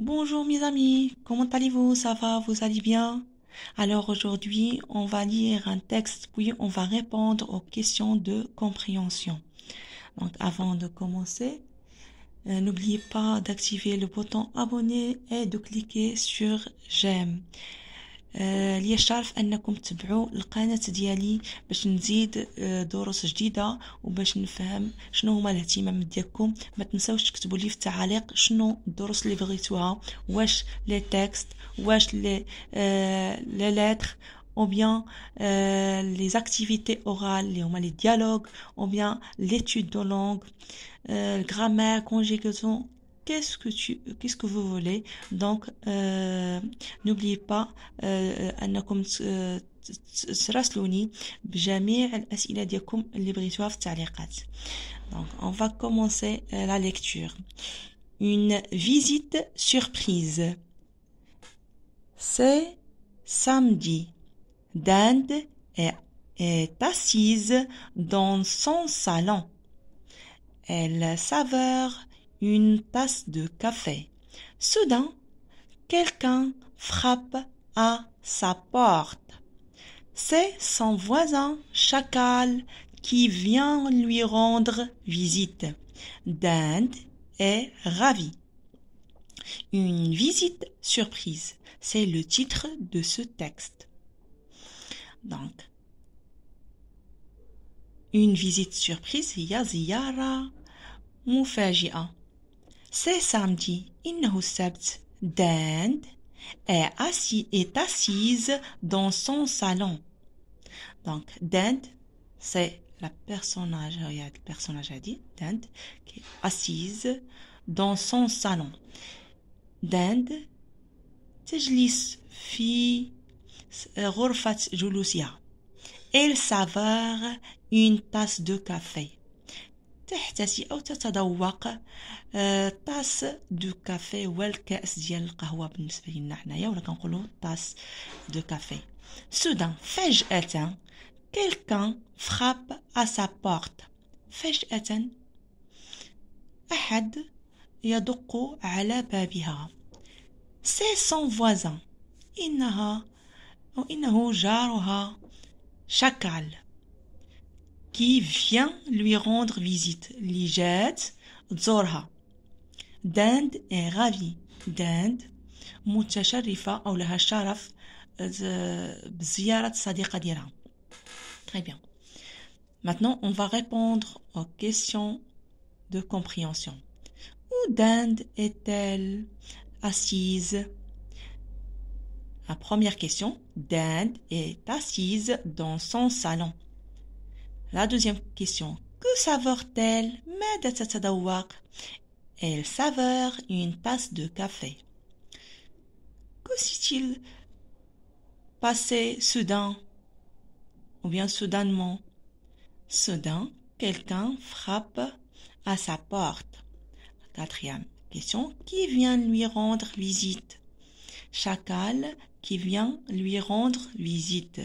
Bonjour mes amis, comment allez-vous Ça va, vous allez bien Alors aujourd'hui, on va lire un texte, puis on va répondre aux questions de compréhension. Donc avant de commencer, euh, n'oubliez pas d'activer le bouton abonner et de cliquer sur j'aime. آه ليش عارف انكم تتبعوا القناه ديالي باش نزيد آه، دروس جديده وباش نفهم شنو هما الاهتمامات ديالكم ما تنساوش تكتبوا لي في التعاليق شنو الدروس اللي بغيتوها واش لي تيكست واش لي آه، لي لتر او بيان آه، لي اكتيفيتي اورال اللي هما لي ديالوغ او بيان ليتود دو لونغ الغرامير grammaire, qu'est-ce que tu qu'est-ce que vous voulez donc euh, n'oubliez pas ديالكم اللي بغيتوها donc on va commencer euh, la lecture une visite surprise c'est samedi Dinde est, est assise dans son salon elle savoure une tasse de café. Soudain, quelqu'un frappe à sa porte. C'est son voisin chacal qui vient lui rendre visite. Dinde est ravi. Une visite surprise, c'est le titre de ce texte. Donc, une visite surprise, Yaziyara c'est samedi. إنه السبت. Dinde est, assis, est assise dans son salon. Donc, Dinde, c'est la personnage, a le personnage à dit, Dinde, qui est assise dans son salon. Dinde, glisse في غرفة جلوسها. Elle savoure une tasse de café. تحتسي أو تتذوق آه، طاس دو كافي والكأس ديال القهوة بالنسبة لنا حنايا ولا كنقولوا طاس دو كافي سودان فجأة كيلكان فراب ا سا بورت فجأة أحد يدق على بابها سي سون فوازان إنها أو إنه جارها شكل qui vient lui rendre visite. Lijat zorha. Dinde est ravi. Dinde متشرفة Sharifa, le الشرف بزيارة صديقة Très bien. Maintenant, on va répondre aux questions de compréhension. Où d'Inde est-elle assise La première question, d'Inde est assise dans son salon. La deuxième question, que savore t elle Elle saveur une tasse de café. Que s'est-il passé soudain ou bien soudainement Soudain, quelqu'un frappe à sa porte. Quatrième question, qui vient lui rendre visite Chacal qui vient lui rendre visite.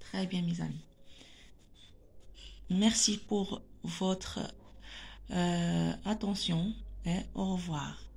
Très bien, mes amis. Merci pour votre euh, attention et au revoir.